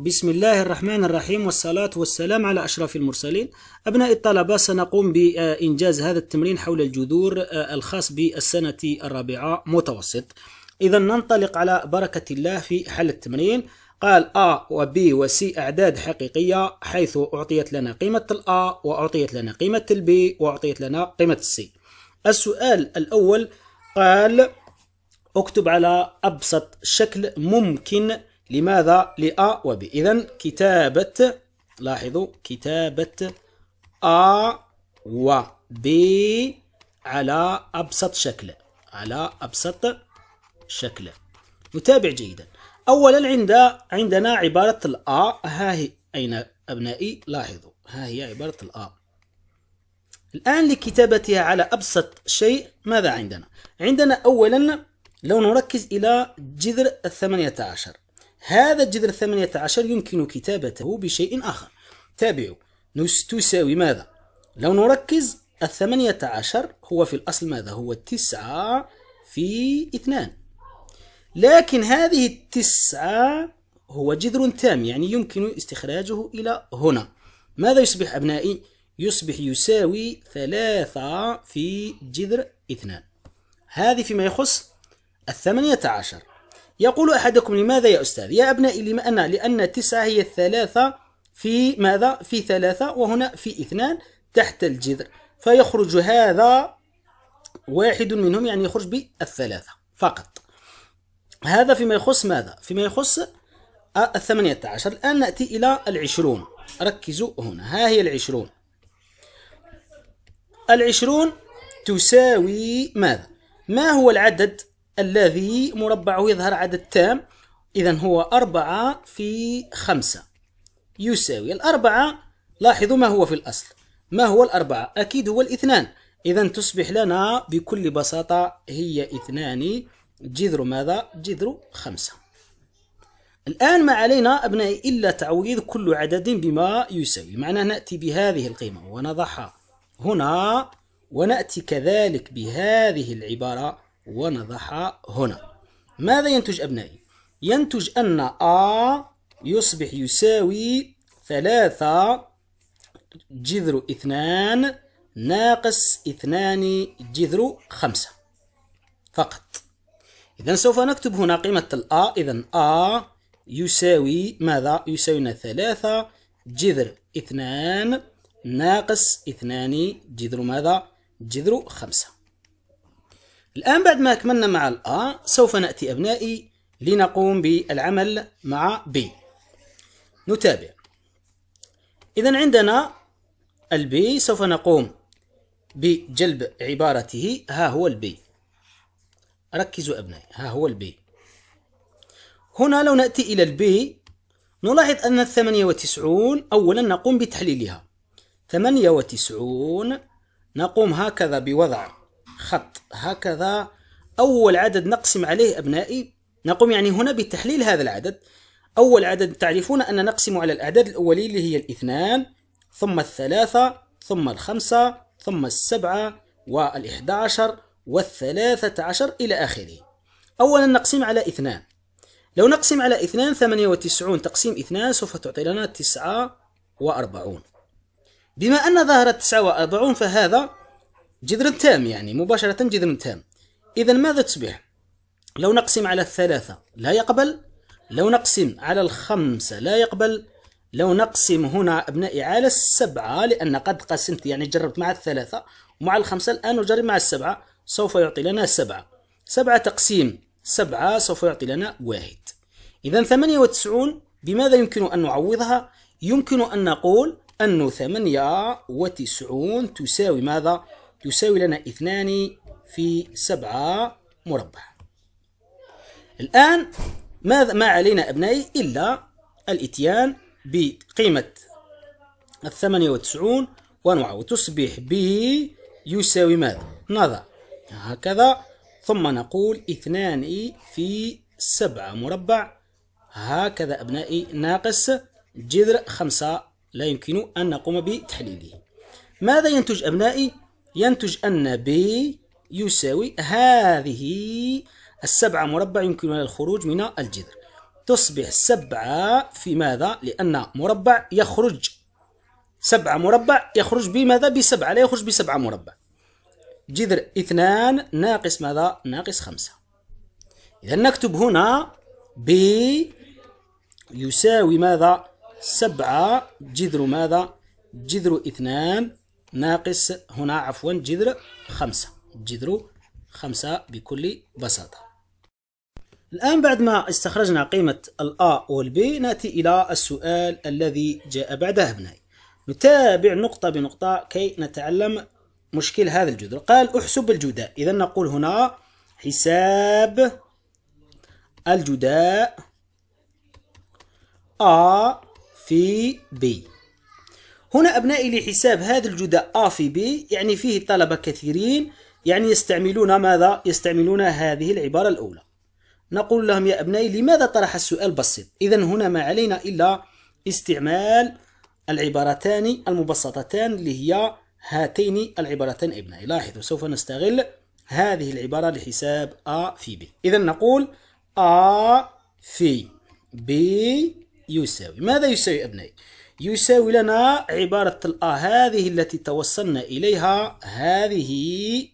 بسم الله الرحمن الرحيم والصلاة والسلام على أشرف المرسلين أبناء الطلبة سنقوم بإنجاز هذا التمرين حول الجذور الخاص بالسنة الرابعة متوسط إذا ننطلق على بركة الله في حل التمرين قال A و B و C أعداد حقيقية حيث أعطيت لنا قيمة ال A وأعطيت لنا قيمة ال B وأعطيت لنا قيمة ال C السؤال الأول قال اكتب على أبسط شكل ممكن لماذا لأ وب إذا كتابة لاحظوا كتابة أ و ب على أبسط شكل على أبسط شكل نتابع جيدا أولا عند عندنا عبارة الأ ها هي أين أبنائي لاحظوا ها هي عبارة الأ الآن لكتابتها على أبسط شيء ماذا عندنا؟ عندنا أولا لو نركز إلى جذر الثمانية عشر هذا الجذر الثمانية عشر يمكن كتابته بشيء آخر تابعوا تساوي ماذا لو نركز الثمانية عشر هو في الأصل ماذا هو تسعة في اثنان لكن هذه التسعة هو جذر تام يعني يمكن استخراجه إلى هنا ماذا يصبح أبنائي يصبح يساوي ثلاثة في جذر اثنان هذه فيما يخص الثمانية عشر يقول أحدكم لماذا يا أستاذ يا أبنائي لما أنا لأن تسعة هي الثلاثة في ماذا في ثلاثة وهنا في اثنان تحت الجذر فيخرج هذا واحد منهم يعني يخرج بالثلاثة فقط هذا فيما يخص ماذا فيما يخص الثمانية عشر الآن نأتي إلى العشرون ركزوا هنا ها هي العشرون العشرون تساوي ماذا ما هو العدد الذي مربعه يظهر عدد تام إذا هو أربعة في خمسة يساوي الأربعة لاحظوا ما هو في الأصل ما هو الأربعة أكيد هو الاثنان إذا تصبح لنا بكل بساطة هي اثنان جذر ماذا؟ جذر خمسة الآن ما علينا أبنائي إلا تعويض كل عدد بما يساوي معناه نأتي بهذه القيمة ونضعها هنا ونأتي كذلك بهذه العبارة ونضعها هنا ماذا ينتج أبنائي؟ ينتج أن A يصبح يساوي ثلاثة جذر اثنان ناقص اثنان جذر خمسة فقط إذا سوف نكتب هنا قيمة الأ إذا أ يساوي ماذا؟ يساوينا ثلاثة جذر اثنان ناقص اثنان جذر ماذا؟ جذر خمسة الآن بعد ما أكملنا مع الـ A سوف نأتي أبنائي لنقوم بالعمل مع B نتابع إذا عندنا الـ B سوف نقوم بجلب عبارته ها هو الـ B ركزوا أبنائي ها هو الـ B هنا لو نأتي إلى الـ B نلاحظ أن الثمانية وتسعون أولا نقوم بتحليلها ثمانية وتسعون نقوم هكذا بوضع خط هكذا أول عدد نقسم عليه أبنائي نقوم يعني هنا بتحليل هذا العدد أول عدد تعرفون أن نقسم على الأعداد الأولية اللي هي الاثنان ثم الثلاثة ثم الخمسة ثم السبعة والإحدى عشر والثلاثة عشر إلى آخره أولا نقسم على اثنان لو نقسم على اثنان ثمانية وتسعون تقسيم اثنان سوف تعطي لنا تسعة وأربعون بما أن ظهرت تسعة وأربعون فهذا جذر تام يعني مباشرة جذر تام إذا ماذا تصبح؟ لو نقسم على الثلاثة لا يقبل لو نقسم على الخمسة لا يقبل لو نقسم هنا أبنائي على السبعة لأن قد قسمت يعني جربت مع الثلاثة ومع الخمسة الآن نجرب مع السبعة سوف يعطي لنا سبعة سبعة تقسيم سبعة سوف يعطي لنا واحد إذا ثمانية وتسعون بماذا يمكن أن نعوضها؟ يمكن أن نقول أن ثمانية وتسعون تساوي ماذا؟ يساوي لنا اثنان في سبعة مربع الآن ما علينا أبنائي إلا الإتيان بقيمة الثمانية وتسعون وأنواع وتصبح ب يساوي ماذا؟ نضع هكذا ثم نقول اثنان في سبعة مربع هكذا أبنائي ناقص جذر خمسة لا يمكن أن نقوم بتحليله ماذا ينتج أبنائي؟ ينتج أن ب يساوي هذه السبعة مربع يمكننا الخروج من الجذر تصبح سبعة في ماذا؟ لأن مربع يخرج سبعة مربع يخرج بماذا؟ بسبعة لا يخرج بسبعة مربع جذر اثنان ناقص ماذا؟ ناقص خمسة إذا نكتب هنا ب يساوي ماذا؟ سبعة جذر ماذا؟ جذر اثنان ناقص هنا عفوا جذر خمسة جذر خمسة بكل بساطة الآن بعد ما استخرجنا قيمة الـ A والـ B نأتي إلى السؤال الذي جاء بعده ابنائي نتابع نقطة بنقطة كي نتعلم مشكل هذا الجذر قال احسب الجداء إذا نقول هنا حساب الجداء A في B هنا أبنائي لحساب هذا الجداء A في B يعني فيه طلبة كثيرين يعني يستعملون ماذا؟ يستعملون هذه العبارة الأولى نقول لهم يا أبنائي لماذا طرح السؤال بسيط؟ إذا هنا ما علينا إلا استعمال العبارتان المبسطتان اللي هي هاتين العبارتان أبنائي لاحظوا سوف نستغل هذه العبارة لحساب A في B إذا نقول A في B يساوي ماذا يساوي أبنائي؟ يساوي لنا عبارة الآ آه، هذه التي توصلنا إليها هذه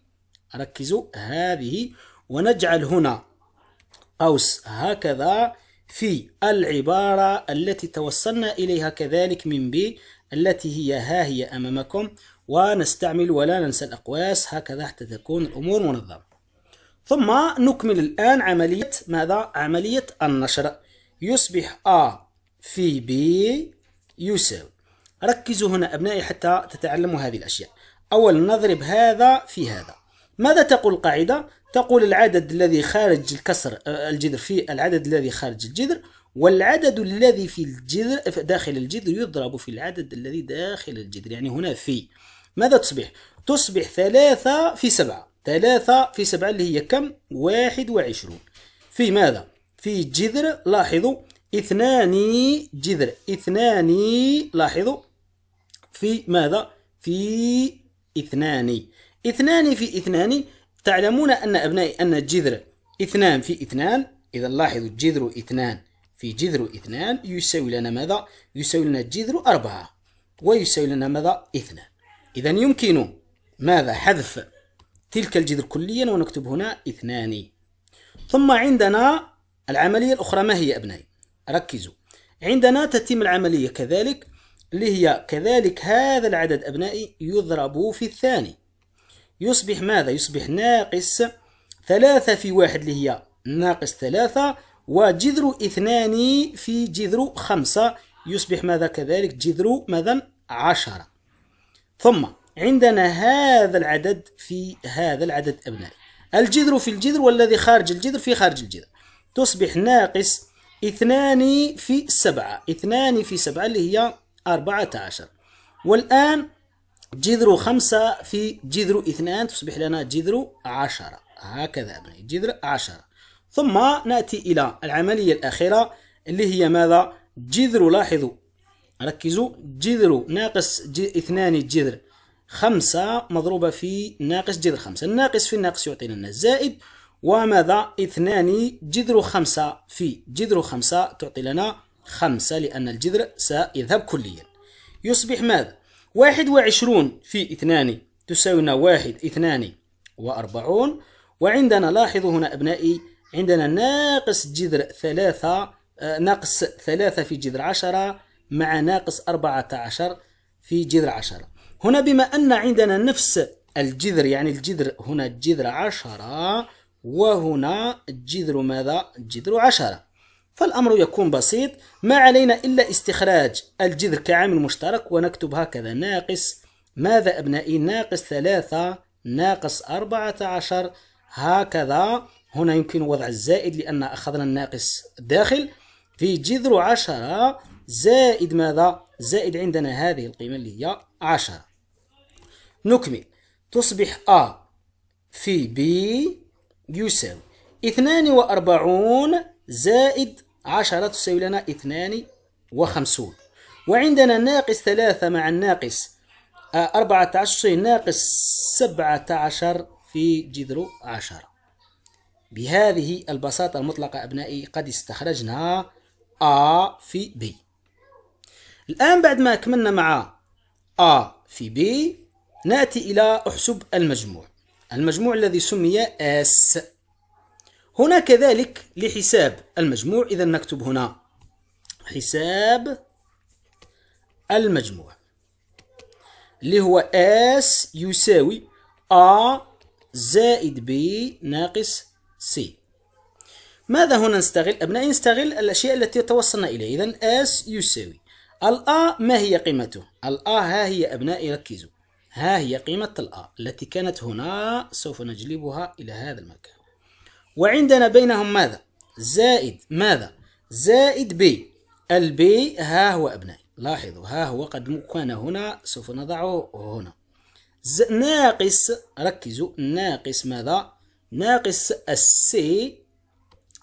ركزوا هذه ونجعل هنا قوس هكذا في العبارة التي توصلنا إليها كذلك من ب التي هي ها هي أمامكم ونستعمل ولا ننسى الأقواس هكذا حتى تكون الأمور منظمة ثم نكمل الآن عملية ماذا؟ عملية النشر يصبح A في B يساوي ركزوا هنا أبنائي حتى تتعلموا هذه الأشياء أولا نضرب هذا في هذا ماذا تقول القاعدة؟ تقول العدد الذي خارج الكسر آه، الجذر في العدد الذي خارج الجذر والعدد الذي في الجذر داخل الجذر يضرب في العدد الذي داخل الجذر يعني هنا في ماذا تصبح؟ تصبح ثلاثة في سبعة ثلاثة في سبعة اللي هي كم؟ واحد وعشرون في ماذا؟ في جذر لاحظوا اثنان جذر اثنان لاحظوا في ماذا في اثنان اثنان في اثنان تعلمون أن أبنائي أن الجذر اثنان في اثنان إذا لاحظوا الجذر اثنان في جذر اثنان يساوي لنا ماذا يساوي لنا الجذر أربعة ويساوي لنا ماذا اثنان إذا يمكن ماذا حذف تلك الجذر كليا ونكتب هنا اثنان ثم عندنا العملية الأخرى ما هي أبنائي ركزوا عندنا تتم العملية كذلك اللي هي كذلك هذا العدد أبنائي يضرب في الثاني يصبح ماذا؟ يصبح ناقص ثلاثة في واحد اللي هي ناقص ثلاثة وجذر اثنان في جذر خمسة يصبح ماذا كذلك جذر ماذا عشرة ثم عندنا هذا العدد في هذا العدد أبنائي الجذر في الجذر والذي خارج الجذر في خارج الجذر تصبح ناقص اثنان في سبعة اثنان في سبعة اللي هي أربعة عشر والآن جذر خمسة في جذر اثنان تصبح لنا جذر عشرة هكذا أبني جذر عشرة ثم نأتي إلى العملية الأخيرة اللي هي ماذا جذر لاحظوا ركزوا جذر ناقص اثنان جذر خمسة مضروبة في ناقص جذر خمسة الناقص في الناقص يعطينا زائد وماذا اثنان جذر خمسة في جذر خمسة تعطي لنا خمسة لأن الجذر سيذهب كليا يصبح ماذا واحد وعشرون في اثنان تساوينا واحد اثنان وأربعون وعندنا لاحظوا هنا أبنائي عندنا ناقص جذر ثلاثة آه، ناقص ثلاثة في جذر عشرة مع ناقص أربعة عشر في جذر عشرة هنا بما أن عندنا نفس الجذر يعني الجذر هنا جذر عشرة وهنا الجذر ماذا؟ الجذر عشرة فالأمر يكون بسيط ما علينا إلا استخراج الجذر كعامل مشترك ونكتب هكذا ناقص ماذا أبنائي؟ ناقص ثلاثة ناقص أربعة عشر هكذا هنا يمكن وضع الزائد لأن أخذنا الناقص داخل في جذر عشرة زائد ماذا؟ زائد عندنا هذه القيمة اللي هي عشرة نكمل تصبح A في B يساوي 42 زائد 10 تساوي لنا 52 وعندنا ناقص 3 مع الناقص 14 آه، تساوي ناقص 17 في جذر 10 بهذه البساطة المطلقة أبنائي قد استخرجنا A في B الآن بعد ما كملنا مع A في B نأتي إلى أحسب المجموع المجموع الذي سمي اس هنا كذلك لحساب المجموع إذا نكتب هنا حساب المجموع اللي هو اس يساوي A زائد B ناقص C ماذا هنا نستغل؟ أبنائي نستغل الأشياء التي توصلنا إليها إذا S يساوي الأ ما هي قيمته؟ الأ ها هي أبنائي ركزوا ها هي قيمة الآر التي كانت هنا سوف نجلبها إلى هذا المكان وعندنا بينهم ماذا؟ زائد ماذا؟ زائد بي البي ها هو أبنائي لاحظوا ها هو قد كان هنا سوف نضعه هنا ناقص ركزوا ناقص ماذا؟ ناقص السي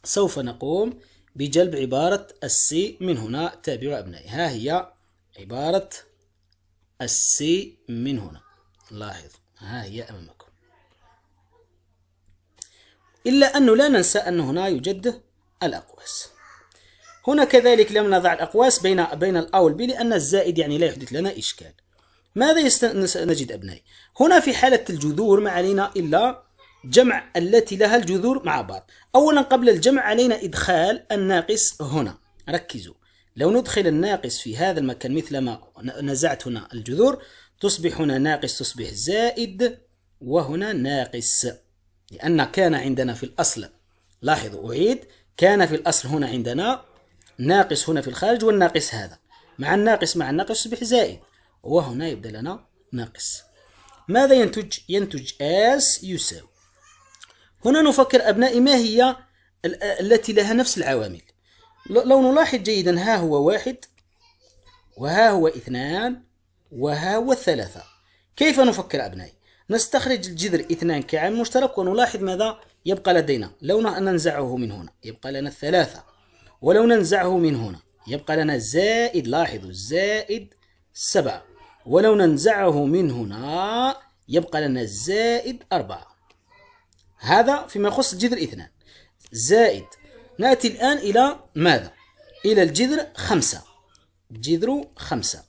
سوف نقوم بجلب عبارة السي من هنا تابعوا أبنائي ها هي عبارة السي من هنا لاحظ ها هي أمامكم إلا أنه لا ننسى أن هنا يوجد الأقواس هنا كذلك لم نضع الأقواس بين بين الأ والب لأن الزائد يعني لا يحدث لنا إشكال ماذا يست... نجد أبنائي هنا في حالة الجذور ما علينا إلا جمع التي لها الجذور مع بعض أولا قبل الجمع علينا إدخال الناقص هنا ركزوا لو ندخل الناقص في هذا المكان مثلما نزعت هنا الجذور تصبح هنا ناقص تصبح زائد وهنا ناقص لأن كان عندنا في الأصل لاحظوا أعيد كان في الأصل هنا عندنا ناقص هنا في الخارج والناقص هذا مع الناقص مع الناقص يصبح زائد وهنا يبدأ لنا ناقص ماذا ينتج؟ ينتج S يساوي هنا نفكر أبنائي ما هي التي لها نفس العوامل لو نلاحظ جيدا ها هو واحد وها هو اثنان وها هو ثلاثة كيف نفكر أبنائي؟ نستخرج الجذر اثنان كعامل مشترك ونلاحظ ماذا يبقى لدينا لو ننزعه من هنا يبقى لنا الثلاثة ولو ننزعه من هنا يبقى لنا زائد لاحظوا زائد سبعة ولو ننزعه من هنا يبقى لنا زائد أربعة هذا فيما يخص الجذر اثنان زائد نأتي الآن إلى ماذا؟ إلى الجذر خمسة جذر خمسة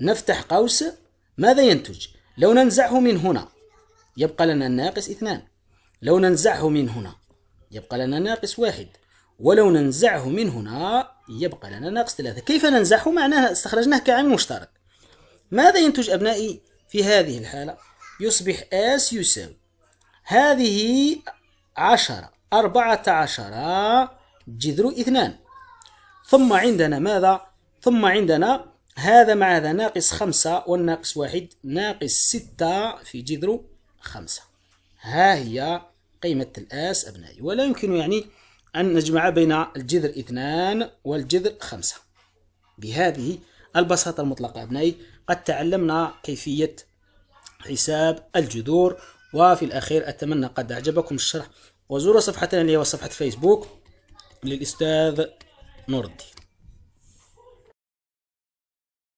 نفتح قوس ماذا ينتج؟ لو ننزعه من هنا يبقى لنا الناقص اثنان لو ننزعه من هنا يبقى لنا ناقص واحد ولو ننزعه من هنا يبقى لنا ناقص ثلاثة كيف ننزعه؟ معناها استخرجناه كعامل مشترك ماذا ينتج أبنائي في هذه الحالة؟ يصبح اس يساوي هذه عشرة أربعة عشر جذر اثنان ثم عندنا ماذا؟ ثم عندنا هذا مع هذا ناقص خمسة والناقص واحد ناقص ستة في جذر خمسة ها هي قيمة الآس أبنائي ولا يمكن يعني أن نجمع بين الجذر اثنان والجذر خمسة بهذه البساطة المطلقة أبنائي قد تعلمنا كيفية حساب الجذور وفي الأخير أتمنى قد أعجبكم الشرح وزوروا صفحتنا اللي هي صفحة فيسبوك للأستاذ نور الدين